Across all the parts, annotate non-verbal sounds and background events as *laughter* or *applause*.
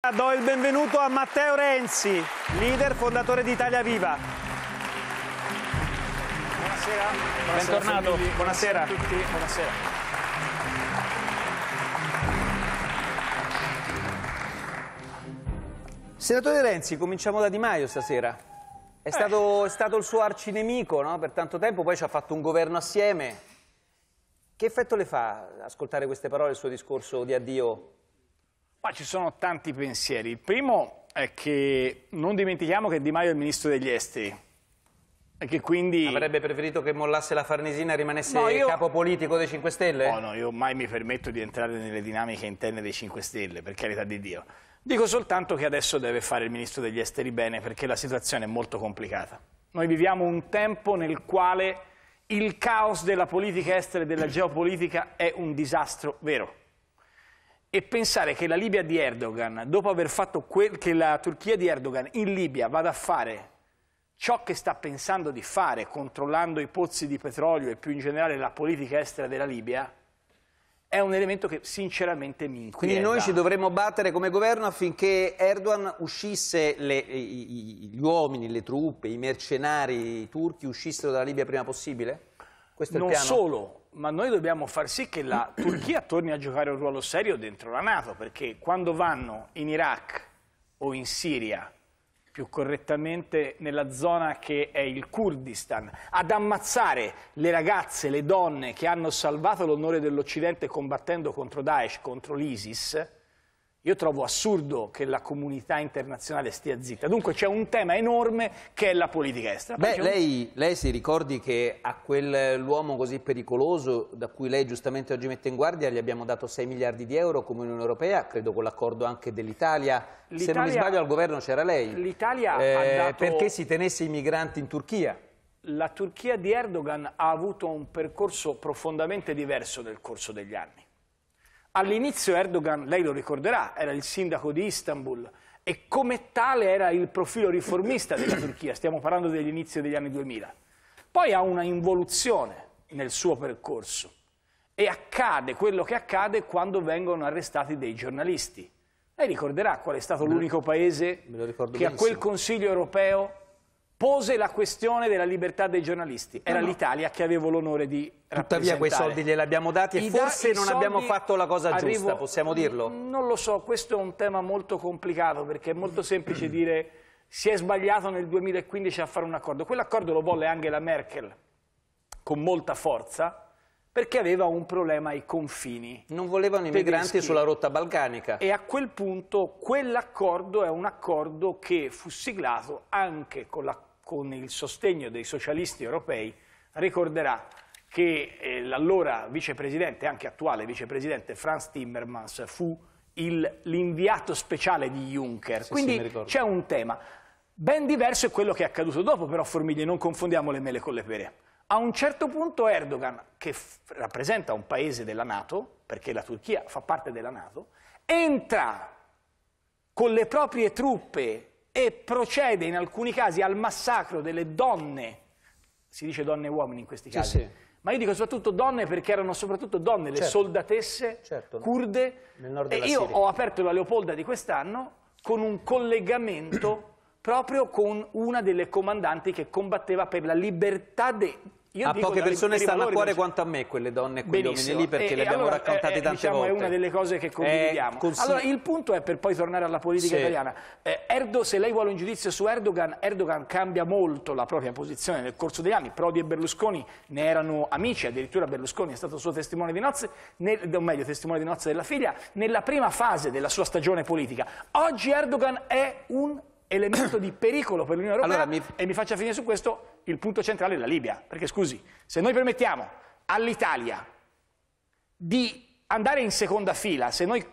Do il benvenuto a Matteo Renzi, leader fondatore di Italia Viva. Buonasera. Buonasera Bentornato. Buonasera. Buonasera. a tutti. Buonasera. Senatore Renzi, cominciamo da Di Maio stasera. È, eh. stato, è stato, il suo arcinemico no? per tanto tempo, poi ci ha fatto un governo assieme. Che effetto le fa ascoltare queste parole, il suo discorso di addio ma ci sono tanti pensieri. Il primo è che non dimentichiamo che Di Maio è il ministro degli esteri. E che quindi... Avrebbe preferito che mollasse la Farnesina e rimanesse no, io... capo politico dei 5 Stelle? No, oh, no, io mai mi permetto di entrare nelle dinamiche interne dei 5 Stelle, per carità di Dio. Dico soltanto che adesso deve fare il ministro degli esteri bene perché la situazione è molto complicata. Noi viviamo un tempo nel quale il caos della politica estera e della geopolitica è un disastro vero. E pensare che la Libia di Erdogan, dopo aver fatto quel che la Turchia di Erdogan in Libia vada a fare ciò che sta pensando di fare, controllando i pozzi di petrolio e più in generale la politica estera della Libia, è un elemento che sinceramente mi inquieta. Quindi noi ci dovremmo battere come governo affinché Erdogan uscisse, le, gli uomini, le truppe, i mercenari turchi uscissero dalla Libia prima possibile? Questo non solo, ma noi dobbiamo far sì che la *clears throat* Turchia torni a giocare un ruolo serio dentro la Nato, perché quando vanno in Iraq o in Siria, più correttamente nella zona che è il Kurdistan, ad ammazzare le ragazze, le donne che hanno salvato l'onore dell'Occidente combattendo contro Daesh, contro l'ISIS, io trovo assurdo che la comunità internazionale stia zitta. Dunque c'è un tema enorme che è la politica estera. Beh, un... lei, lei, si ricordi che a quell'uomo così pericoloso, da cui lei giustamente oggi mette in guardia, gli abbiamo dato 6 miliardi di euro come Unione Europea, credo con l'accordo anche dell'Italia. Se non mi sbaglio al governo c'era lei. L'Italia eh, dato... Perché si tenesse i migranti in Turchia? La Turchia di Erdogan ha avuto un percorso profondamente diverso nel corso degli anni All'inizio Erdogan, lei lo ricorderà, era il sindaco di Istanbul e come tale era il profilo riformista della Turchia, stiamo parlando dell'inizio degli anni 2000. Poi ha una involuzione nel suo percorso e accade quello che accade quando vengono arrestati dei giornalisti. Lei ricorderà qual è stato l'unico paese che benissimo. a quel Consiglio europeo pose la questione della libertà dei giornalisti. Era no, no. l'Italia che avevo l'onore di rappresentare. Tuttavia quei soldi glieli abbiamo dati e I forse da, non abbiamo fatto la cosa arrivo, giusta, possiamo dirlo? Non lo so, questo è un tema molto complicato perché è molto semplice *clears throat* dire si è sbagliato nel 2015 a fare un accordo. Quell'accordo lo volle anche la Merkel con molta forza perché aveva un problema ai confini. Non volevano i migranti sulla rotta balcanica. E a quel punto quell'accordo è un accordo che fu siglato anche con l'accordo con il sostegno dei socialisti europei, ricorderà che eh, l'allora vicepresidente, anche attuale vicepresidente Franz Timmermans, fu l'inviato speciale di Juncker. Sì, Quindi sì, c'è un tema. Ben diverso è quello che è accaduto dopo, però Formigli, non confondiamo le mele con le pere. A un certo punto Erdogan, che rappresenta un paese della Nato, perché la Turchia fa parte della Nato, entra con le proprie truppe e procede in alcuni casi al massacro delle donne, si dice donne e uomini in questi casi, sì, sì. ma io dico soprattutto donne perché erano soprattutto donne, le certo. soldatesse certo. kurde, e io Siria. ho aperto la Leopolda di quest'anno con un collegamento proprio con una delle comandanti che combatteva per la libertà de a poche persone stanno a cuore quanto a me quelle donne e quegli Benissimo. uomini lì perché eh, e, le abbiamo allora, raccontate eh, tante diciamo volte. è una delle cose che condividiamo. Eh, allora il punto è, per poi tornare alla politica sì. italiana, eh, Erdo, se lei vuole un giudizio su Erdogan, Erdogan cambia molto la propria posizione nel corso degli anni, Prodi e Berlusconi ne erano amici, addirittura Berlusconi è stato suo testimone di nozze, nel, o meglio testimone di nozze della figlia, nella prima fase della sua stagione politica. Oggi Erdogan è un elemento di pericolo per l'Unione Europea allora, mi... e mi faccia finire su questo il punto centrale è la Libia, perché scusi, se noi permettiamo all'Italia di andare in seconda fila, se noi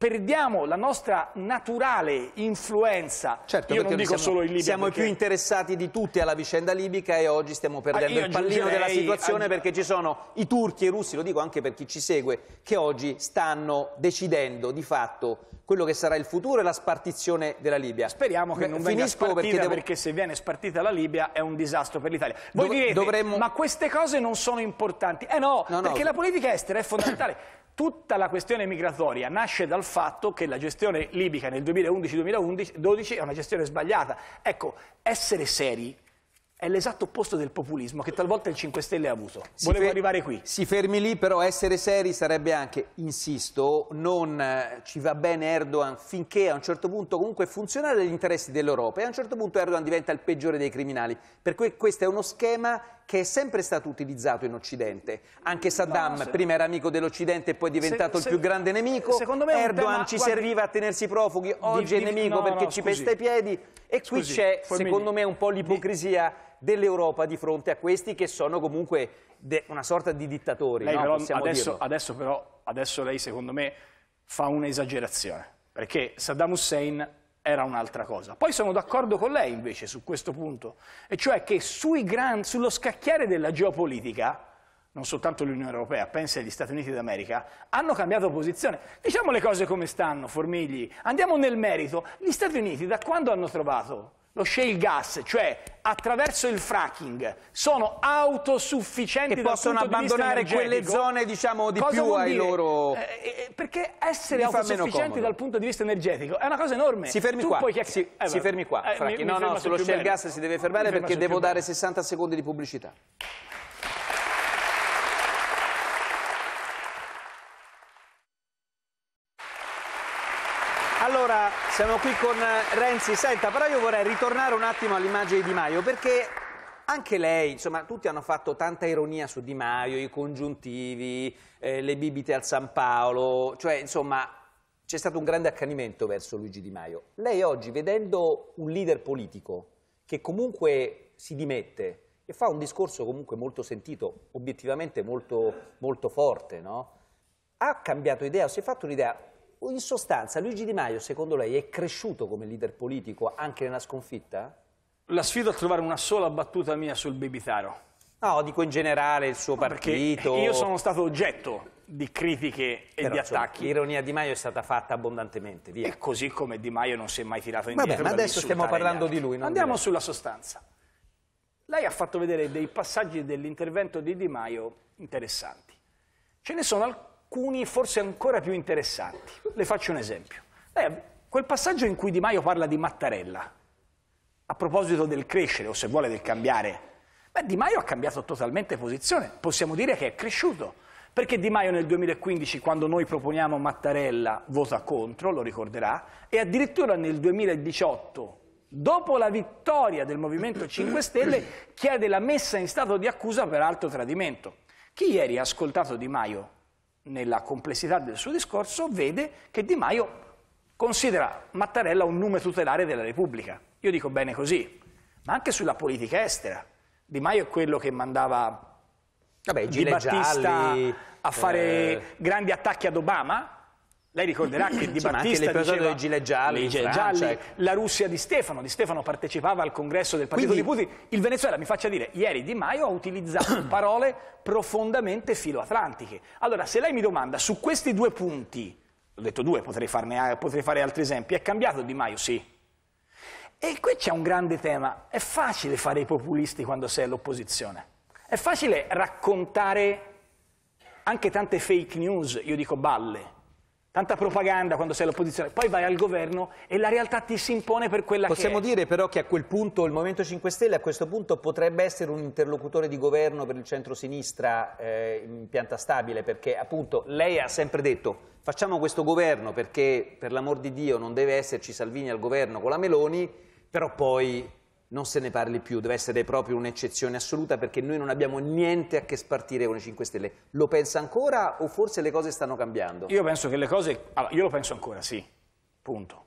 perdiamo la nostra naturale influenza. Certo, io non dico siamo, solo in Libia. Siamo perché... più interessati di tutti alla vicenda libica e oggi stiamo ah, perdendo ah, il pallino della situazione aggi... perché ci sono i turchi e i russi, lo dico anche per chi ci segue, che oggi stanno decidendo di fatto quello che sarà il futuro e la spartizione della Libia. Speriamo che Beh, non venga spartita perché, devo... perché, se viene spartita la Libia è un disastro per l'Italia. Voi Dov direte, dovremmo... ma queste cose non sono importanti. Eh no, no, no perché no. la politica estera è fondamentale. Tutta la questione migratoria nasce dal fatto che la gestione libica nel 2011-2012 è una gestione sbagliata. Ecco, essere seri è l'esatto opposto del populismo che talvolta il 5 Stelle ha avuto. Si Volevo arrivare qui. Si fermi lì, però essere seri sarebbe anche, insisto, non eh, ci va bene Erdogan finché a un certo punto comunque funziona negli interessi dell'Europa e a un certo punto Erdogan diventa il peggiore dei criminali. Per cui questo è uno schema che è sempre stato utilizzato in Occidente. Anche Saddam no, se... prima era amico dell'Occidente e poi è diventato se, se... il più grande nemico. Secondo me Erdogan tema... ci serviva a tenersi profughi, oggi di, è nemico no, perché no, ci scusi. pesta i piedi. E qui c'è, secondo me, un po' l'ipocrisia dell'Europa di fronte a questi che sono comunque una sorta di dittatori. Lei, no? però, adesso, adesso, però, adesso lei secondo me fa un'esagerazione, perché Saddam Hussein era un'altra cosa. Poi sono d'accordo con lei invece su questo punto, e cioè che gran, sullo scacchiere della geopolitica non soltanto l'Unione Europea, pensa agli Stati Uniti d'America, hanno cambiato posizione. Diciamo le cose come stanno, Formigli. Andiamo nel merito. Gli Stati Uniti da quando hanno trovato lo shale gas, cioè attraverso il fracking, sono autosufficienti e possono abbandonare quelle zone diciamo, di cosa più ai dire? loro eh, eh, eh perché essere autosufficienti dal punto di vista energetico è una cosa enorme si fermi tu qua, puoi... si, eh, si fermi qua eh, mi, no, mi no, sullo shale gas si deve fermare perché devo dare 60 secondi di pubblicità Allora, siamo qui con Renzi. Senta, però io vorrei ritornare un attimo all'immagine di Di Maio, perché anche lei, insomma, tutti hanno fatto tanta ironia su Di Maio, i congiuntivi, eh, le bibite al San Paolo, cioè, insomma, c'è stato un grande accanimento verso Luigi Di Maio. Lei oggi, vedendo un leader politico che comunque si dimette e fa un discorso comunque molto sentito, obiettivamente molto, molto forte, no? ha cambiato idea, si è fatto un'idea in sostanza, Luigi Di Maio, secondo lei, è cresciuto come leader politico anche nella sconfitta? La sfido a trovare una sola battuta mia sul Bibitaro. No, dico in generale il suo no, partito. io sono stato oggetto di critiche e Però, di attacchi. L'ironia Di Maio è stata fatta abbondantemente, via. E così come Di Maio non si è mai tirato indietro. Vabbè, ma adesso stiamo parlando di lui. Andiamo di sulla sostanza. Lei ha fatto vedere dei passaggi dell'intervento di Di Maio interessanti. Ce ne sono alcuni alcuni forse ancora più interessanti. Le faccio un esempio. Eh, quel passaggio in cui Di Maio parla di Mattarella, a proposito del crescere o se vuole del cambiare, beh, Di Maio ha cambiato totalmente posizione, possiamo dire che è cresciuto. Perché Di Maio nel 2015, quando noi proponiamo Mattarella, vota contro, lo ricorderà, e addirittura nel 2018, dopo la vittoria del Movimento 5 Stelle, chiede la messa in stato di accusa per alto tradimento. Chi ieri ha ascoltato Di Maio nella complessità del suo discorso, vede che Di Maio considera Mattarella un nome tutelare della Repubblica. Io dico bene così, ma anche sulla politica estera. Di Maio è quello che mandava Vabbè, Di Battista gialli, a fare eh... grandi attacchi ad Obama, lei ricorderà che Di sì, Battista l'episodio dei gilet gialli, gilet gialli cioè- la Russia di Stefano, Di Stefano partecipava al congresso del partito Quindi, di Putin, il Venezuela mi faccia dire, ieri Di Maio ha utilizzato *coughs* parole profondamente filoatlantiche. Allora, se lei mi domanda su questi due punti, ho detto due, potrei, farne, potrei fare altri esempi, è cambiato Di Maio? Sì. E qui c'è un grande tema, è facile fare i populisti quando sei all'opposizione, è facile raccontare anche tante fake news, io dico balle, Tanta propaganda quando sei all'opposizione, poi vai al governo e la realtà ti si impone per quella Possiamo che Possiamo dire però che a quel punto il Movimento 5 Stelle a questo punto potrebbe essere un interlocutore di governo per il centro-sinistra eh, in pianta stabile, perché appunto lei ha sempre detto facciamo questo governo perché per l'amor di Dio non deve esserci Salvini al governo con la Meloni, però poi non se ne parli più, deve essere proprio un'eccezione assoluta perché noi non abbiamo niente a che spartire con i 5 Stelle. Lo pensa ancora o forse le cose stanno cambiando? Io penso che le cose... Allora, io lo penso ancora, sì. Punto.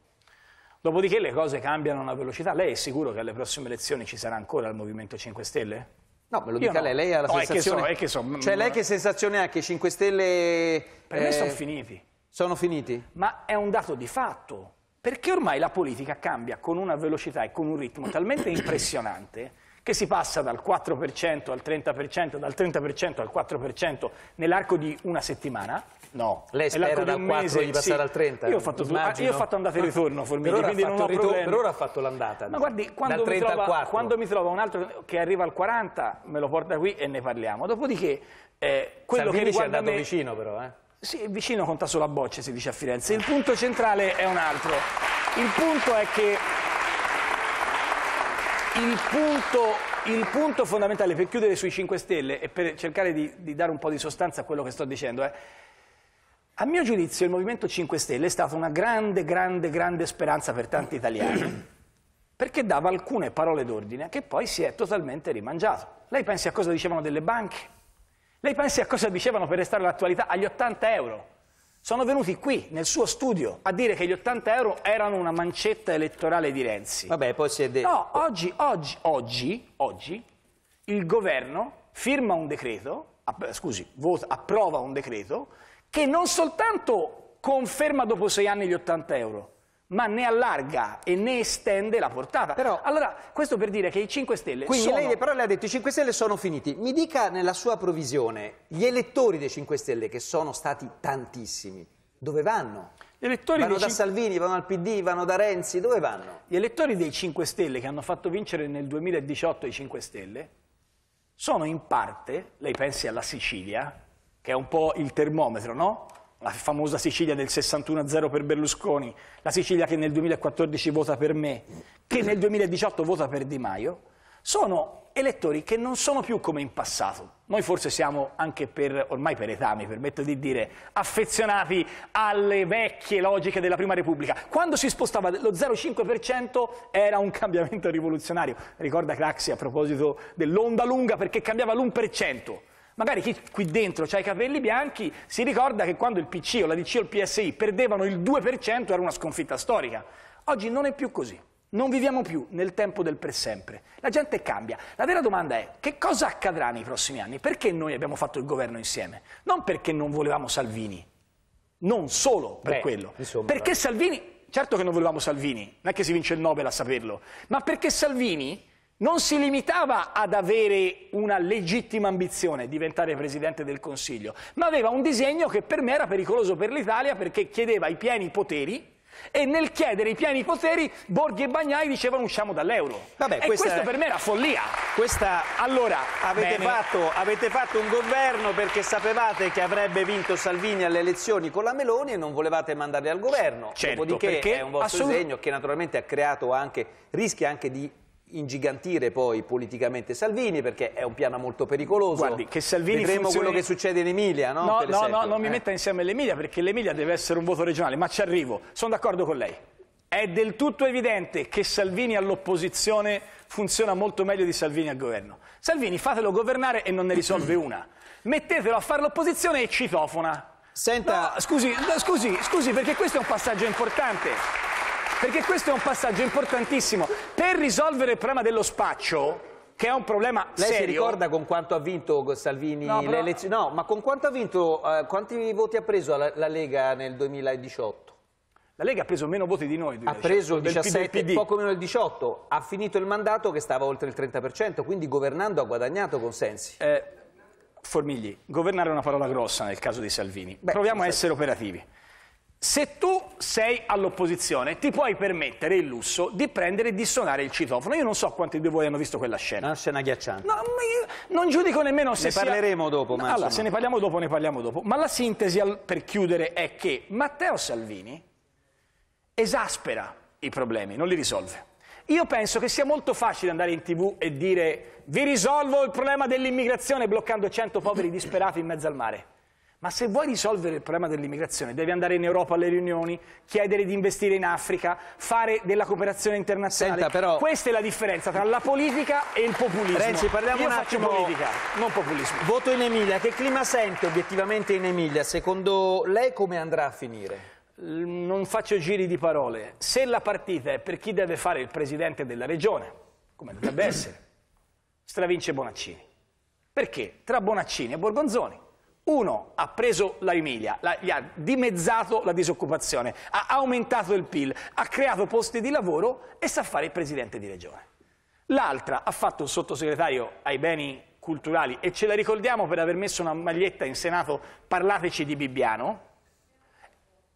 Dopodiché le cose cambiano a una velocità. Lei è sicuro che alle prossime elezioni ci sarà ancora il Movimento 5 Stelle? No, me lo dica no. lei, lei ha la no, sensazione... È che so, è che so... Cioè lei che sensazione ha che i 5 Stelle... Per eh... me sono eh, finiti. Sono finiti? Ma è un dato di fatto. Perché ormai la politica cambia con una velocità e con un ritmo talmente *coughs* impressionante che si passa dal 4% al 30%, dal 30% al 4% nell'arco di una settimana. No, lei spera dal 4 mese, di passare sì. al 30. Io ho fatto, ah, io ho fatto andata e ritorno, Formigli, per quindi non ho ritorno, Per ora ha fatto l'andata. Ma guardi, quando mi, trova, quando mi, trova, un altro che arriva al 40, me lo porta qui e ne parliamo. Dopodiché, eh, quello Salvini che riguarda ci è andato me... vicino però, eh? Sì, vicino conta solo la boccia, si dice a Firenze. Il punto centrale è un altro. Il punto è che... Il punto il punto fondamentale per chiudere sui 5 Stelle e per cercare di, di, dare un po' di sostanza a quello che sto dicendo è, a mio giudizio il Movimento 5 Stelle è stato una grande, grande, grande speranza per tanti italiani, *clears throat* perché dava alcune parole d'ordine che poi si è totalmente rimangiato. Lei pensi a cosa dicevano delle banche? Lei pensi a cosa dicevano per restare all'attualità agli 80 euro? Sono venuti qui, nel suo studio, a dire che gli 80 euro erano una mancetta elettorale di Renzi. Vabbè, poi si è detto... No, oggi, oggi, oggi, oggi, il governo firma un decreto, scusi, vota, approva un decreto, che non soltanto conferma dopo sei anni gli 80 euro, ma ne allarga e ne estende la portata. Però, allora, questo per dire che i 5 Stelle quindi sono... Quindi lei però le ha detto i 5 Stelle sono finiti. Mi dica nella sua provisione, gli elettori dei 5 Stelle, che sono stati tantissimi, dove vanno? Gli elettori vanno da 5... Salvini, vanno al PD, vanno da Renzi, dove vanno? Gli elettori dei 5 Stelle che hanno fatto vincere nel 2018 i 5 Stelle sono in parte, lei pensi alla Sicilia, che è un po' il termometro, no? la famosa Sicilia del 61-0 per Berlusconi, la Sicilia che nel 2014 vota per me, che nel 2018 vota per Di Maio, sono elettori che non sono più come in passato. Noi forse siamo anche per, ormai per età, mi permetto di dire, affezionati alle vecchie logiche della Prima Repubblica. Quando si spostava lo 0,5% era un cambiamento rivoluzionario. Ricorda Craxi a proposito dell'onda lunga perché cambiava l'1%. Magari chi qui dentro ha i capelli bianchi si ricorda che quando il PC o la DC o il PSI perdevano il 2% era una sconfitta storica. Oggi non è più così. Non viviamo più nel tempo del per sempre. La gente cambia. La vera domanda è che cosa accadrà nei prossimi anni? Perché noi abbiamo fatto il governo insieme? Non perché non volevamo Salvini. Non solo per Beh, quello. Insomma, perché eh. Salvini... Certo che non volevamo Salvini, non è che si vince il Nobel a saperlo, ma perché Salvini non si limitava ad avere una legittima ambizione, diventare Presidente del Consiglio, ma aveva un disegno che per me era pericoloso per l'Italia perché chiedeva i pieni poteri e nel chiedere i pieni poteri Borghi e Bagnai dicevano usciamo dall'euro. Vabbè, e questo per me era follia. Questa... Allora, avete fatto, avete fatto, un governo perché sapevate che avrebbe vinto Salvini alle elezioni con la Meloni e non volevate mandarli al governo. Certo, Dopodiché è un vostro assolut... disegno che naturalmente ha creato anche, rischia anche di ingigantire poi politicamente Salvini perché è un piano molto pericoloso. Guardi, che Salvini Vedremo funzioni... quello che succede in Emilia, no? No, no, no, non eh. mi metta insieme l'Emilia perché l'Emilia deve essere un voto regionale, ma ci arrivo, sono d'accordo con lei. È del tutto evidente che Salvini all'opposizione funziona molto meglio di Salvini al governo. Salvini fatelo governare e non ne risolve una. Mettetelo a fare l'opposizione e citofona. Senta... No, scusi, scusi, scusi, perché questo è un passaggio importante. Perché questo è un passaggio importantissimo. Per risolvere il problema dello spaccio, che è un problema Lei serio. si ricorda con quanto ha vinto Salvini no, le elezioni? No, ma con quanto ha vinto, eh, quanti voti ha preso la, la, Lega nel 2018? La Lega ha preso meno voti di noi. 2018, ha preso il 17, PD. poco meno del 18. Ha finito il mandato che stava oltre il 30%, quindi governando ha guadagnato consensi. Eh, Formigli, governare è una parola grossa nel caso di Salvini. Beh, Proviamo a essere operativi. Se tu sei all'opposizione, ti puoi permettere il lusso di prendere e di suonare il citofono. Io non so quanti di voi hanno visto quella scena. Una scena agghiacciante. No, non giudico nemmeno se Ne parleremo sia... dopo, ma Allora, se ne parliamo dopo, ne parliamo dopo. Ma la sintesi per chiudere è che Matteo Salvini esaspera i problemi, non li risolve. Io penso che sia molto facile andare in tv e dire vi risolvo il problema dell'immigrazione bloccando 100 poveri disperati in mezzo al mare. Ma se vuoi risolvere il problema dell'immigrazione, devi andare in Europa alle riunioni, chiedere di investire in Africa, fare della cooperazione internazionale. Senta, però... Questa è la differenza tra la politica e il populismo. Renzi, parliamo Io un attimo... politica, non populismo. Voto in Emilia. Che clima sente obiettivamente in Emilia? Secondo lei come andrà a finire? Non faccio giri di parole. Se la partita è per chi deve fare il presidente della regione, come dovrebbe essere, stravince Bonaccini. Perché tra Bonaccini e Borgonzoni uno, ha preso la Emilia, la, gli ha dimezzato la disoccupazione, ha aumentato il PIL, ha creato posti di lavoro e sa fare il presidente di regione. L'altra ha fatto un sottosegretario ai beni culturali e ce la ricordiamo per aver messo una maglietta in Senato parlateci di Bibbiano,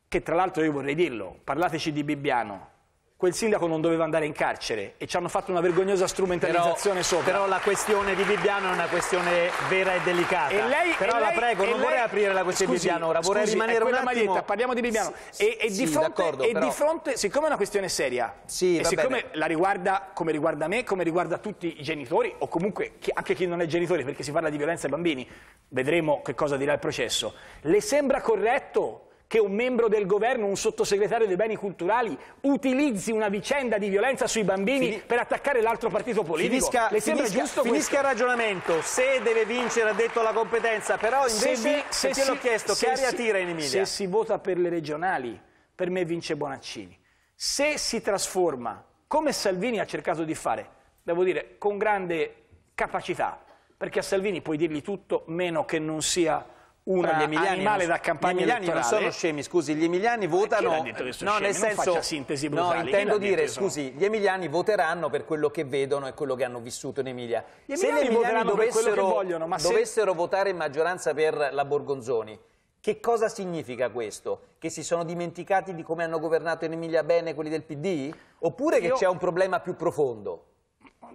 che tra l'altro io vorrei dirlo, parlateci di Bibbiano, quel sindaco non doveva andare in carcere e ci hanno fatto una vergognosa strumentalizzazione però, sopra. Però la questione di Bibbiano è una questione vera e delicata. E lei, però e la lei, prego, non lei... vorrei aprire la questione scusi, di Bibbiano ora, vorrei scusi, rimanere un attimo... maglietta, parliamo di Bibbiano. S e, e, sì, di fronte, e di fronte, siccome è una questione seria, sì, e siccome bene. la riguarda come riguarda me, come riguarda tutti i genitori, o comunque chi, anche chi non è genitore, perché si parla di violenza ai bambini, vedremo che cosa dirà il processo, le sembra corretto che un membro del governo, un sottosegretario dei beni culturali, utilizzi una vicenda di violenza sui bambini Fini... per attaccare l'altro partito politico? Finisca, Le sembra finisca, giusto finisca questo? il ragionamento. Se deve vincere, ha detto la competenza, però invece, se, vi, l'ho chiesto, se che aria tira in Emilia? Se si vota per le regionali, per me vince Bonaccini. Se si trasforma, come Salvini ha cercato di fare, devo dire, con grande capacità, perché a Salvini puoi dirgli tutto meno che non sia un eh, animale non, da campagna gli emiliani elettorale. non sono scemi, scusi, gli emiliani eh, votano... No, nel senso... sintesi brutale. No, intendo dire, scusi, gli emiliani voteranno per quello che vedono e quello che hanno vissuto in Emilia. Gli se gli emiliani dovessero, vogliono, dovessero se... votare in maggioranza per la Borgonzoni, che cosa significa questo? Che si sono dimenticati di come hanno governato in Emilia bene quelli del PD? Oppure Io... che c'è un problema più profondo?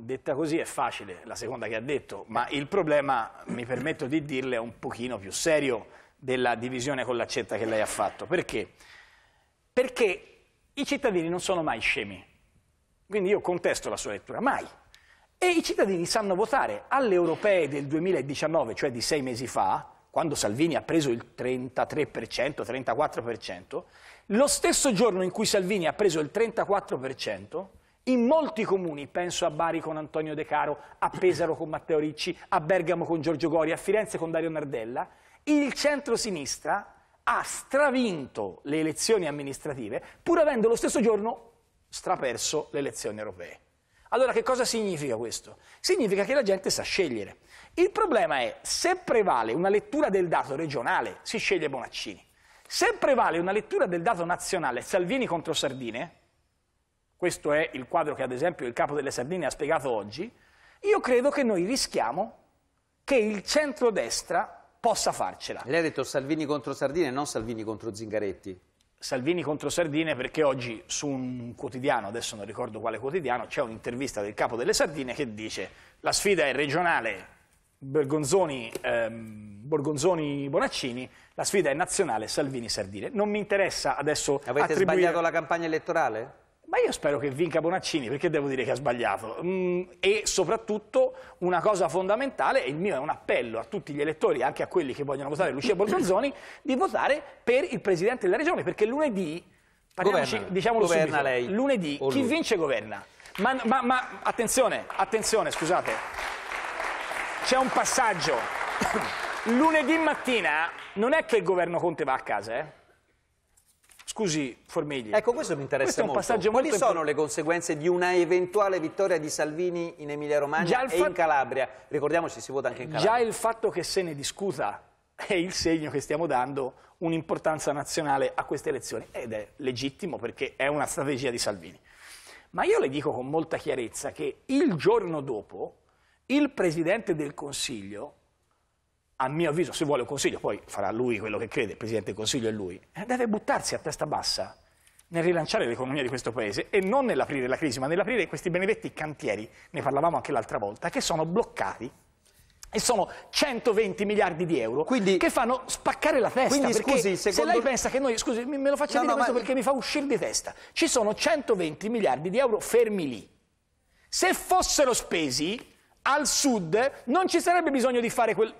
detta così è facile, la seconda che ha detto, ma il problema, mi permetto di dirle, è un pochino più serio della divisione con l'accetta che lei ha fatto. Perché? Perché i cittadini non sono mai scemi. Quindi io contesto la sua lettura, mai. E i cittadini sanno votare. Alle europee del 2019, cioè di sei mesi fa, quando Salvini ha preso il 33%, 34%, lo stesso giorno in cui Salvini ha preso il 34%, in molti comuni, penso a Bari con Antonio De Caro, a Pesaro con Matteo Ricci, a Bergamo con Giorgio Gori, a Firenze con Dario Nardella, il centro-sinistra ha stravinto le elezioni amministrative pur avendo lo stesso giorno straperso le elezioni europee. Allora che cosa significa questo? Significa che la gente sa scegliere. Il problema è se prevale una lettura del dato regionale si sceglie Bonaccini, se prevale una lettura del dato nazionale Salvini contro Sardine questo è il quadro che ad esempio il capo delle Sardine ha spiegato oggi, io credo che noi rischiamo che il centrodestra possa farcela. Lei ha detto Salvini contro Sardine, non Salvini contro Zingaretti. Salvini contro Sardine perché oggi su un quotidiano, adesso non ricordo quale quotidiano, c'è un'intervista del capo delle Sardine che dice la sfida è regionale Bergonzoni, ehm, Borgonzoni Bonaccini, la sfida è nazionale Salvini Sardine. Non mi interessa adesso Avete attribuire... sbagliato la campagna elettorale? Ma io spero che vinca Bonaccini, perché devo dire che ha sbagliato. Mm, e soprattutto una cosa fondamentale, e il mio è un appello a tutti gli elettori, anche a quelli che vogliono votare Lucia Borgonzoni, di votare per il Presidente della Regione, perché lunedì, governa, diciamolo governa subito, lei, lunedì chi vince governa. Ma, ma, ma attenzione, attenzione, scusate, c'è un passaggio. lunedì mattina non è che il governo Conte va a casa, eh? Scusi, Formigli. Ecco, questo mi interessa questo molto. Quali sono le conseguenze di una eventuale vittoria di Salvini in Emilia-Romagna e in Calabria? Ricordiamoci, si vota anche in Calabria. Già il fatto che se ne discuta *laughs* è il segno che stiamo dando un'importanza nazionale a queste elezioni ed è legittimo perché è una strategia di Salvini. Ma io le dico con molta chiarezza che il giorno dopo il Presidente del Consiglio a mio avviso, se vuole un consiglio, poi farà lui quello che crede, il Presidente del Consiglio è lui, eh, deve buttarsi a testa bassa nel rilanciare l'economia di questo Paese e non nell'aprire la crisi, ma nell'aprire questi benedetti cantieri, ne parlavamo anche l'altra volta, che sono bloccati e sono 120 miliardi di euro quindi, che fanno spaccare la testa quindi, scusi, secondo... se lei pensa che noi scusi me lo faccia no, dire no, questo ma... perché mi fa uscire di testa ci sono 120 miliardi di euro fermi lì se fossero spesi al sud non ci sarebbe bisogno di fare quel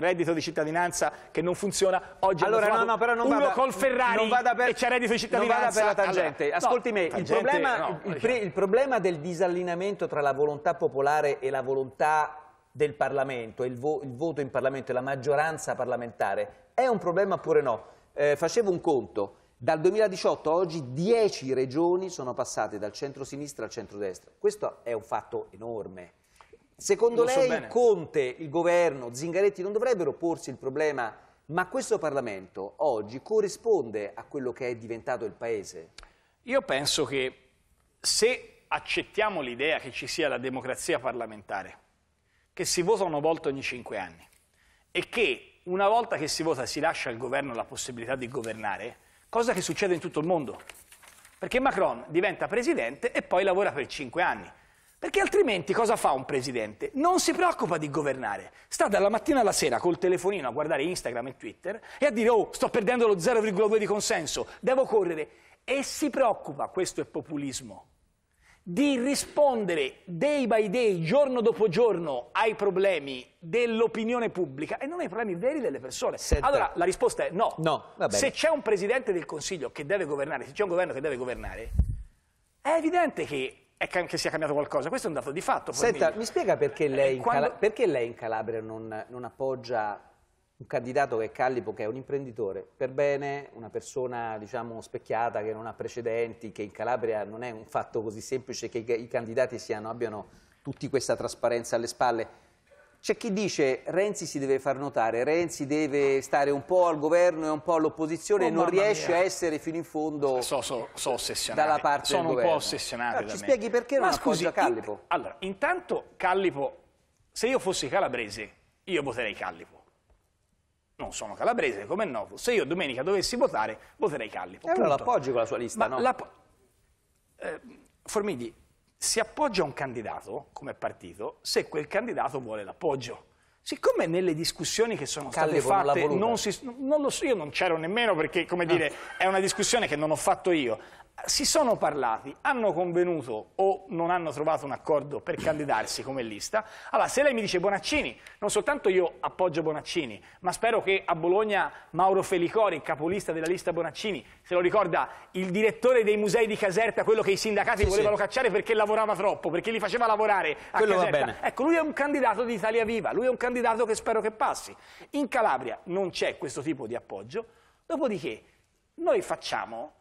reddito di cittadinanza che non funziona oggi allora no no però non uno vada, col Ferrari per, e c'è reddito di cittadinanza non vada per la tangente allora, ascolti no, me tangente, il, problema, no, il, diciamo. il problema del disallineamento tra la volontà popolare e la volontà del Parlamento il, vo il voto in Parlamento e la maggioranza parlamentare è un problema oppure no? Eh, facevo un conto dal 2018 a oggi 10 regioni sono passate dal centro-sinistra al centro-destra questo è un fatto enorme Secondo Lo lei so Conte, il governo, Zingaretti non dovrebbero porsi il problema ma questo Parlamento oggi corrisponde a quello che è diventato il Paese? Io penso che se accettiamo l'idea che ci sia la democrazia parlamentare, che si vota una volta ogni cinque anni e che una volta che si vota si lascia al governo la possibilità di governare, cosa che succede in tutto il mondo. Perché Macron diventa presidente e poi lavora per cinque anni. Perché altrimenti cosa fa un presidente? Non si preoccupa di governare, sta dalla mattina alla sera col telefonino a guardare Instagram e Twitter e a dire oh sto perdendo lo 0,2 di consenso, devo correre. E si preoccupa, questo è populismo, di rispondere day by day, giorno dopo giorno, ai problemi dell'opinione pubblica e non ai problemi veri delle persone. Senta. Allora la risposta è no. no se c'è un presidente del Consiglio che deve governare, se c'è un governo che deve governare, è evidente che è che sia cambiato qualcosa, questo è un dato di fatto. Senta, mi spiega perché eh, lei, quando... perché lei, in Calabria non, non appoggia un candidato che è Callipo, che è un imprenditore per bene, una persona diciamo specchiata, che non ha precedenti, che in Calabria non è un fatto così semplice che i candidati siano, abbiano tutti questa trasparenza alle spalle. C'è chi dice Renzi si deve far notare, Renzi deve stare un po' al governo e un po' all'opposizione oh, e non riesce mia. a essere fino in fondo so, so, so ossessionato. dalla parte Sono del governo. Sono un po' ossessionato. Allora, ci spieghi perché non scusi, appoggia Callipo? In... Allora, intanto Callipo, se io fossi calabrese, io voterei Callipo non sono calabrese, come è noto, se io domenica dovessi votare, voterei Callipo. E allora l'appoggi con la sua lista, Ma no? Eh, Formigli, si appoggia a un candidato come partito se quel candidato vuole l'appoggio. Siccome nelle discussioni che sono state fatte, non, non si, non lo so, io non c'ero nemmeno perché, come ah. dire, è una discussione che non ho fatto io, si sono parlati, hanno convenuto o non hanno trovato un accordo per candidarsi come lista, allora se lei mi dice Bonaccini, non soltanto io appoggio Bonaccini, ma spero che a Bologna Mauro Felicori, capolista della lista Bonaccini, se lo ricorda il direttore dei musei di Caserta, quello che i sindacati sì, volevano sì. cacciare perché lavorava troppo, perché li faceva lavorare a quello Caserta. Ecco, lui è un candidato di Italia Viva, lui è un candidato che spero che passi. In Calabria non c'è questo tipo di appoggio, dopodiché noi facciamo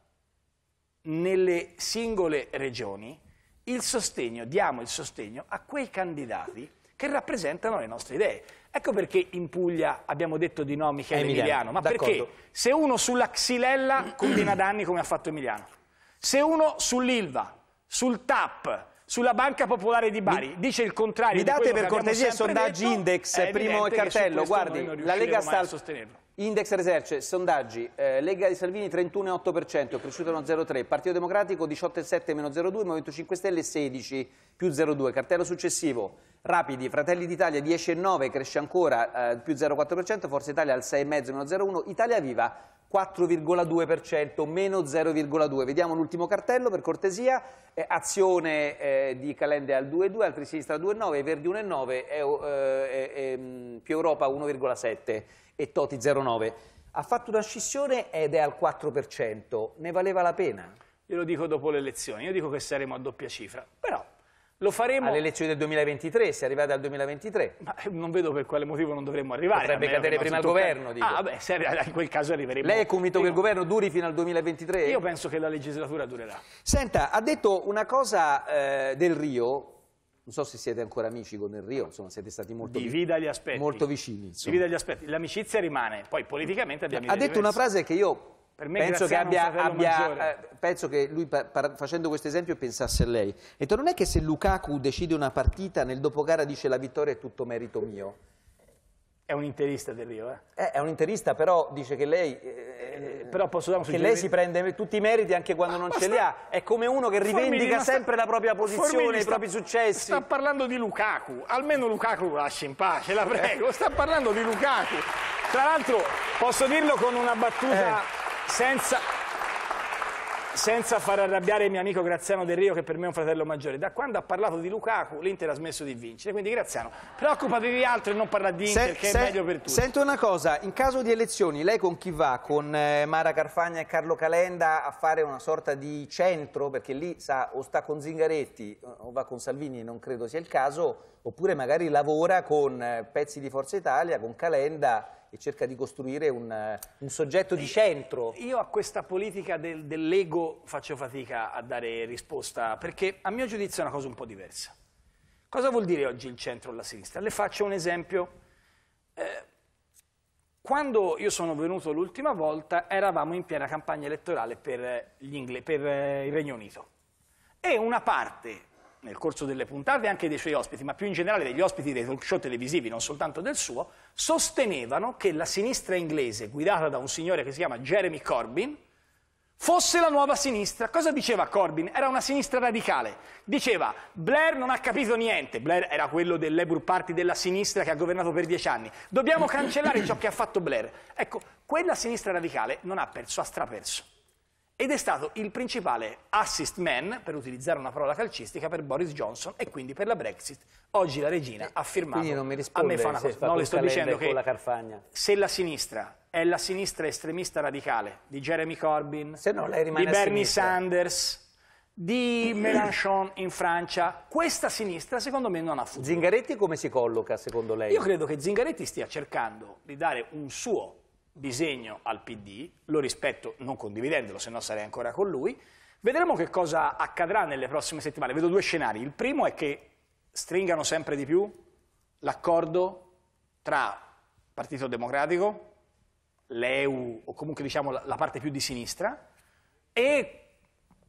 nelle singole regioni il sostegno, diamo il sostegno a quei candidati che rappresentano le nostre idee. Ecco perché in Puglia abbiamo detto di no a Michele Emiliano, Emiliano ma perché se uno sulla Xilella combina danni come ha fatto Emiliano, se uno sull'Ilva, sul TAP, sulla Banca Popolare di Bari, mi, dice il contrario. Mi date per cortesia i sondaggi detto, index, primo cartello, guardi, la Lega sta a sostenerlo. Index Research, sondaggi, eh, Lega di Salvini 31,8%, cresciuto 1,03%, Partito Democratico 18,7-0,2%, Movimento 5 Stelle 16 più 0,2%, cartello successivo, Rapidi, Fratelli d'Italia 10,9%, cresce ancora eh, più 0,4%, Forza Italia al 6,5-0,1%, Italia Viva 4,2%, meno 0,2%. Vediamo l'ultimo cartello per cortesia, eh, Azione eh, di Calende al 2,2%, Altri Sinistra 2,9%, Verdi 1,9% eh, e, e, e, più Europa 1,7% e Toti 0,9. Ha fatto una scissione ed è al 4%, ne valeva la pena? Io lo dico dopo le elezioni, io dico che saremo a doppia cifra, però lo faremo... Alle elezioni del 2023, se arrivate al 2023. Ma eh, non vedo per quale motivo non dovremmo arrivare. Potrebbe cadere prima il governo, dico. Ah, beh, se in quel caso arriveremo... Lei è convinto prima. che il governo duri fino al 2023? Io penso che la legislatura durerà. Senta, ha detto una cosa eh, del Rio non so se siete ancora amici con Enrio, insomma siete stati molto, Divida gli aspetti. molto vicini. Insomma. Divida gli aspetti, l'amicizia rimane, poi politicamente abbiamo... Ha detto diverse. una frase che io penso che, abbia, abbia, eh, penso che lui facendo questo esempio pensasse a lei. Ha detto non è che se Lukaku decide una partita nel dopogara dice la vittoria è tutto merito mio. È un interista Del Rio, eh? eh? È un interista, però dice che lei... Eh, eh però posso dare un Che lei si prende tutti i meriti anche quando non ce li ha. È come uno che rivendica sta, sempre la propria posizione, i sta, propri successi. Sta parlando di Lukaku. Almeno Lukaku lo lasci in pace, la prego. Sta parlando di Lukaku. Tra l'altro, posso dirlo con una battuta eh. senza senza far arrabbiare il mio amico Graziano Del Rio che per me è un fratello maggiore, da quando ha parlato di Lukaku l'Inter ha smesso di vincere, quindi Graziano preoccupati di altro e non parlare di Inter se, che se, è meglio per tutti. Sento una cosa, in caso di elezioni lei con chi va? Con eh, Mara Carfagna e Carlo Calenda a fare una sorta di centro? Perché lì sa o sta con Zingaretti o va con Salvini, non credo sia il caso, oppure magari lavora con eh, pezzi di Forza Italia, con Calenda e cerca di costruire un, eh, un soggetto di eh, centro. Io a questa politica del, dell'ego faccio fatica a dare risposta, perché a mio giudizio è una cosa un po' diversa. Cosa vuol dire oggi il centro alla sinistra? Le faccio un esempio. Eh, quando io sono venuto l'ultima volta eravamo in piena campagna elettorale per, per il Regno Unito e una parte nel corso delle puntate anche dei suoi ospiti, ma più in generale degli ospiti dei talk show televisivi, non soltanto del suo, sostenevano che la sinistra inglese, guidata da un signore che si chiama Jeremy Corbyn, fosse la nuova sinistra. Cosa diceva Corbyn? Era una sinistra radicale. Diceva Blair non ha capito niente, Blair era quello del Labour Party della sinistra che ha governato per dieci anni, dobbiamo cancellare ciò che ha fatto Blair. Ecco, quella sinistra radicale non ha perso, ha straperso ed è stato il principale assist man, per utilizzare una parola calcistica, per Boris Johnson e quindi per la Brexit. Oggi la regina eh, ha firmato... Quindi non mi risponde a me fa una cosa, no, le sto dicendo che se la sinistra è la sinistra estremista radicale di Jeremy Corbyn, no, di Bernie Sanders di Mélenchon in Francia, questa sinistra secondo me non ha futuro. Zingaretti come si colloca secondo lei? Io credo che Zingaretti stia cercando di dare un suo disegno al PD, lo rispetto non condividendolo, se no sarei ancora con lui. Vedremo che cosa accadrà nelle prossime settimane. Vedo due scenari. Il primo è che stringano sempre di più l'accordo tra Partito Democratico, l'EU o comunque diciamo la parte più di sinistra e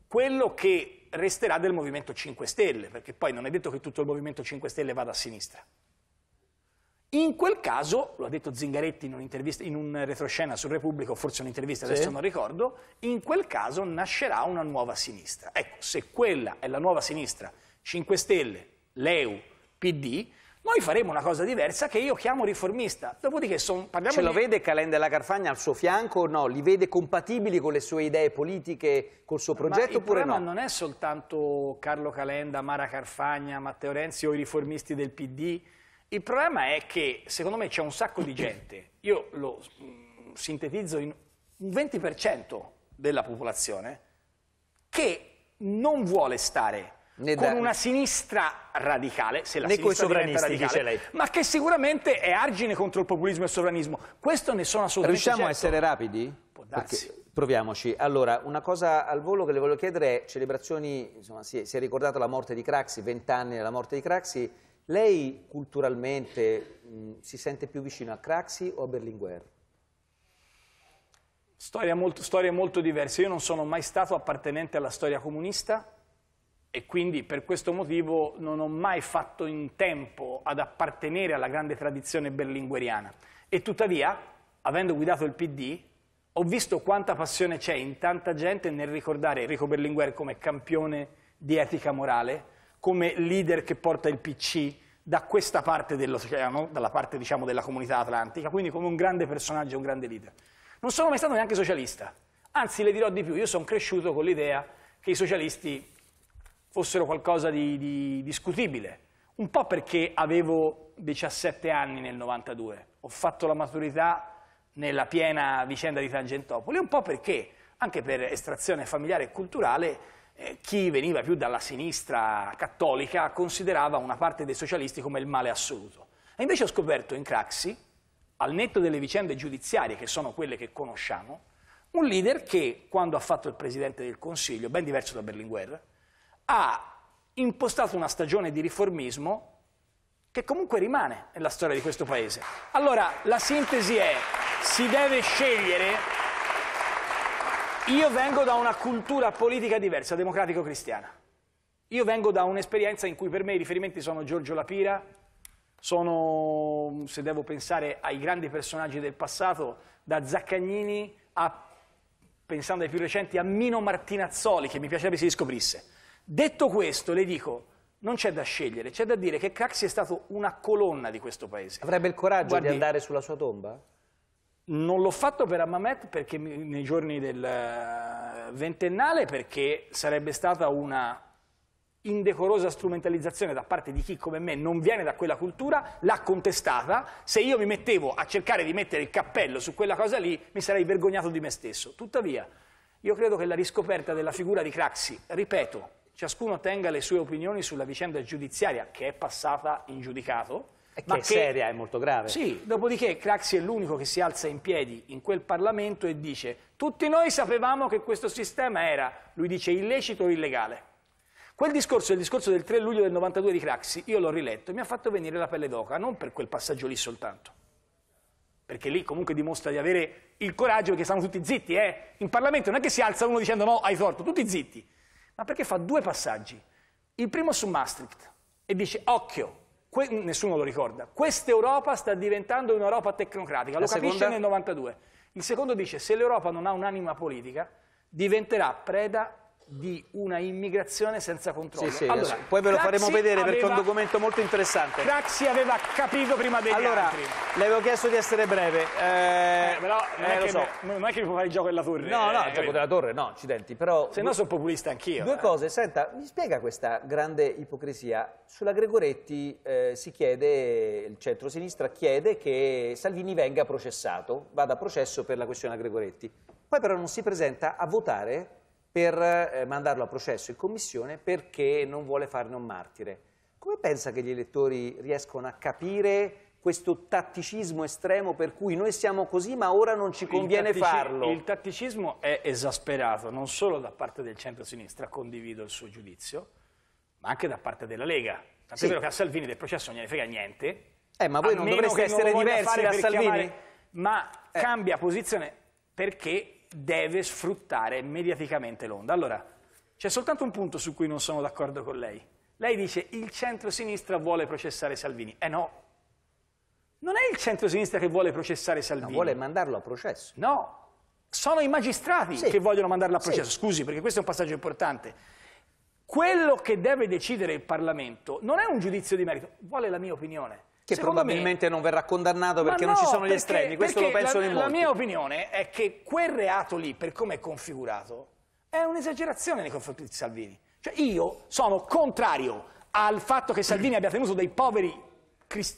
quello che resterà del Movimento 5 Stelle, perché poi non è detto che tutto il Movimento 5 Stelle vada a sinistra. In quel caso, lo ha detto Zingaretti in, in un retroscena su Repubblico, forse un'intervista, sì. adesso non ricordo, in quel caso nascerà una nuova sinistra. Ecco, se quella è la nuova sinistra, 5 Stelle, Leu, PD, noi faremo una cosa diversa che io chiamo riformista. Dopodiché son, parliamo Ce di... lo vede Calenda e la Carfagna al suo fianco o no? Li vede compatibili con le sue idee politiche, col suo progetto Ma oppure no? Il problema non è soltanto Carlo Calenda, Mara Carfagna, Matteo Renzi o i riformisti del PD il problema è che secondo me c'è un sacco di gente, io lo mm, sintetizzo in un 20% della popolazione, che non vuole stare né con da... una sinistra radicale, se la né sinistra diventa radicale, dice lei. ma che sicuramente è argine contro il populismo e il sovranismo. Questo ne sono assolutamente Riusciamo certo. a essere rapidi? Può darsi. Perché... Proviamoci. Allora, una cosa al volo che le voglio chiedere è celebrazioni, insomma, si è, si è ricordata la morte di Craxi, vent'anni della morte di Craxi, lei culturalmente mh, mm, si sente più vicino a Craxi o a Berlinguer? Storie molto, storie molto diverse. Io non sono mai stato appartenente alla storia comunista e quindi per questo motivo non ho mai fatto in tempo ad appartenere alla grande tradizione berlingueriana. E tuttavia, avendo guidato il PD, ho visto quanta passione c'è in tanta gente nel ricordare Enrico Berlinguer come campione di etica morale, come leader che porta il PC da questa parte dell'oceano, dalla parte diciamo, della comunità atlantica, quindi come un grande personaggio, un grande leader. Non sono mai stato neanche socialista, anzi le dirò di più, io sono cresciuto con l'idea che i socialisti fossero qualcosa di, di discutibile, un po' perché avevo 17 anni nel 92, ho fatto la maturità nella piena vicenda di Tangentopoli, un po' perché, anche per estrazione familiare e culturale, eh, chi veniva più dalla sinistra cattolica considerava una parte dei socialisti come il male assoluto. E invece ho scoperto in Craxi, al netto delle vicende giudiziarie che sono quelle che conosciamo, un leader che, quando ha fatto il Presidente del Consiglio, ben diverso da Berlinguer, ha impostato una stagione di riformismo che comunque rimane nella storia di questo Paese. Allora, la sintesi è, si deve scegliere io vengo da una cultura politica diversa, democratico-cristiana. Io vengo da un'esperienza in cui per me i riferimenti sono Giorgio Lapira, sono, se devo pensare ai grandi personaggi del passato, da Zaccagnini a, pensando ai più recenti, a Mino Martinazzoli, che mi piacerebbe si riscoprisse. Detto questo, le dico, non c'è da scegliere, c'è da dire che Craxi è stato una colonna di questo paese. Avrebbe il coraggio Guardi, di andare sulla sua tomba? Non l'ho fatto per Amamet perché, nei giorni del eh, ventennale perché sarebbe stata una indecorosa strumentalizzazione da parte di chi come me non viene da quella cultura, l'ha contestata, se io mi mettevo a cercare di mettere il cappello su quella cosa lì mi sarei vergognato di me stesso. Tuttavia, io credo che la riscoperta della figura di Craxi, ripeto, ciascuno tenga le sue opinioni sulla vicenda giudiziaria che è passata in giudicato, che ma è che, seria, è molto grave. Sì, dopodiché Craxi è l'unico che si alza in piedi in quel Parlamento e dice tutti noi sapevamo che questo sistema era, lui dice, illecito o illegale. Quel discorso, il discorso del 3 luglio del 92 di Craxi, io l'ho riletto e mi ha fatto venire la pelle d'oca, non per quel passaggio lì soltanto, perché lì comunque dimostra di avere il coraggio perché stanno tutti zitti, eh? in Parlamento non è che si alza uno dicendo no, hai torto, tutti zitti, ma perché fa due passaggi. Il primo su Maastricht e dice occhio, que- nessuno lo ricorda, questa Europa sta diventando un'Europa tecnocratica, lo La capisce seconda? nel 92. Il secondo dice, se l'Europa non ha un'anima politica, diventerà preda di una immigrazione senza controllo. Sì, sì, allora, poi ve lo Craxi faremo vedere aveva, perché è un documento molto interessante. Craxi aveva capito prima degli allora, altri. le avevo chiesto di essere breve. Eh, eh, però non, eh, è so. me, non, è che mi puoi fare il gioco della torre. No, no, eh, il gioco della torre no, accidenti. Però, Se no sono populista anch'io. Due eh. cose, senta, mi spiega questa grande ipocrisia. Sulla Gregoretti eh, si chiede, il centro-sinistra chiede che Salvini venga processato, vada a processo per la questione a Gregoretti. Poi però non si presenta a votare per eh, mandarlo a processo in commissione perché non vuole farne un martire. Come pensa che gli elettori riescono a capire questo tatticismo estremo per cui noi siamo così ma ora non ci conviene il farlo. Il tatticismo è esasperato non solo da parte del centro-sinistra, condivido il suo giudizio, ma anche da parte della Lega. è sì. vero che a Salvini del processo non gliene frega niente. Eh, ma voi non dovreste essere non diversi da Salvini? Chiamare, ma eh. cambia posizione perché deve sfruttare mediaticamente l'onda. Allora, c'è soltanto un punto su cui non sono d'accordo con lei. Lei dice il centro-sinistra vuole processare Salvini. Eh no, non è il centro-sinistra che vuole processare Salvini. Ma vuole mandarlo a processo. No, sono i magistrati sì. che vogliono mandarlo a processo. Sì. Scusi, perché questo è un passaggio importante. Quello che deve decidere il Parlamento non è un giudizio di merito, vuole la mia opinione che Secondo probabilmente me... non verrà condannato perché no, non ci sono perché, gli estremi, questo lo penso la, in La mia opinione è che quel reato lì, per come è configurato, è un'esagerazione nei confronti di Salvini. Cioè io sono contrario al fatto che Salvini abbia tenuto dei poveri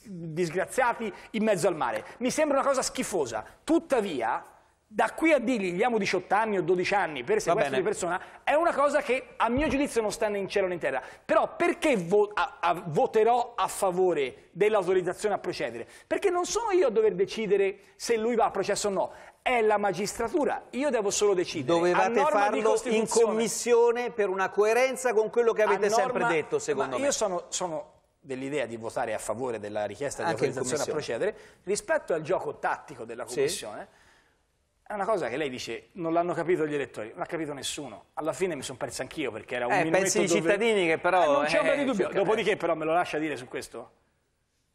disgraziati in mezzo al mare. Mi sembra una cosa schifosa. Tuttavia, da qui a dirgli gli amo 18 anni o 12 anni per sequestro di persona è una cosa che a mio giudizio non sta né in cielo né in terra però perché vo a a voterò a favore dell'autorizzazione a procedere perché non sono io a dover decidere se lui va a processo o no è la magistratura, io devo solo decidere. Dovevate farlo in commissione per una coerenza con quello che avete norma, sempre detto, secondo io me. Io sono, sono dell'idea di votare a favore della richiesta di Anche autorizzazione a procedere rispetto al gioco tattico della commissione. Sì è una cosa che lei dice, non l'hanno capito gli elettori, non l'ha capito nessuno. Alla fine mi sono perso anch'io perché era un eh, minuto pensi dove... cittadini che però... Eh, non c'è un eh, dubbio. Dopodiché però me lo lascia dire su questo.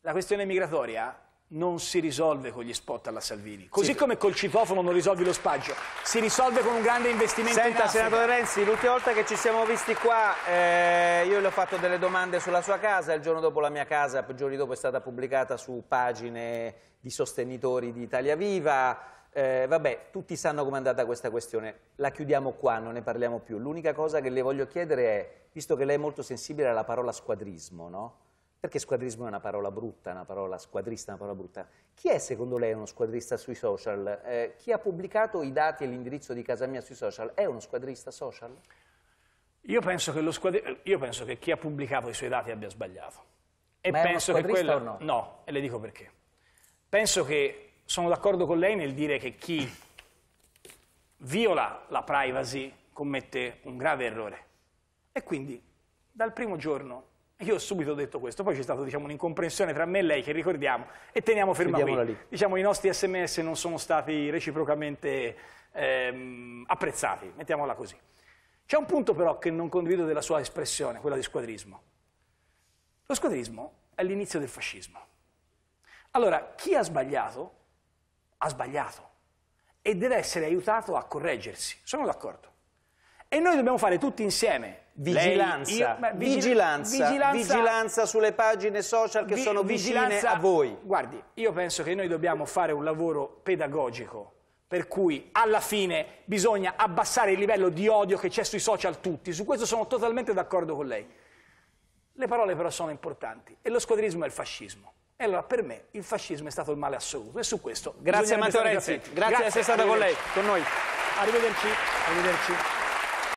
La questione migratoria non si risolve con gli spot alla Salvini. Così sì. come col citofono non risolvi lo spaggio, si risolve con un grande investimento Senta, in senatore Renzi, l'ultima volta che ci siamo visti qua, eh, io le ho fatto delle domande sulla sua casa, il giorno dopo la mia casa, giorni dopo è stata pubblicata su pagine di sostenitori di Italia Viva, eh, vabbè, tutti sanno com'è andata questa questione, la chiudiamo qua, non ne parliamo più. L'unica cosa che le voglio chiedere è, visto che lei è molto sensibile alla parola squadrismo, no? Perché squadrismo è una parola brutta, una parola squadrista, una parola brutta. Chi è secondo lei uno squadrista sui social? Eh, chi ha pubblicato i dati e l'indirizzo di casa mia sui social è uno squadrista social? Io penso che, squadri... Io penso che chi ha pubblicato i suoi dati abbia sbagliato. E Ma penso che quello... no? No, e le dico perché. Penso che sono d'accordo con lei nel dire che chi viola la privacy commette un grave errore. E quindi dal primo giorno io ho subito detto questo, poi c'è stata diciamo, un'incomprensione tra me e lei che ricordiamo e teniamo ferma qui. Lì. Diciamo i nostri sms non sono stati reciprocamente ehm, apprezzati, mettiamola così. C'è un punto però che non condivido della sua espressione, quella di squadrismo. Lo squadrismo è l'inizio del fascismo. Allora, chi ha sbagliato ha sbagliato e deve essere aiutato a correggersi. Sono d'accordo. E noi dobbiamo fare tutti insieme. Vigilanza, Lei, io, vigil vigilanza, vigilanza, vigilanza, sulle pagine social che vi, sono vicine a voi. Guardi, io penso che noi dobbiamo fare un lavoro pedagogico, per cui alla fine bisogna abbassare il livello di odio che c'è sui social tutti. Su questo sono totalmente d'accordo con lei. Le parole però sono importanti e lo squadrismo è il fascismo. E allora per me il fascismo è stato il male assoluto e su questo grazie Matteo Renzi, grazie, di essere stato con lei, con noi. Arrivederci, arrivederci.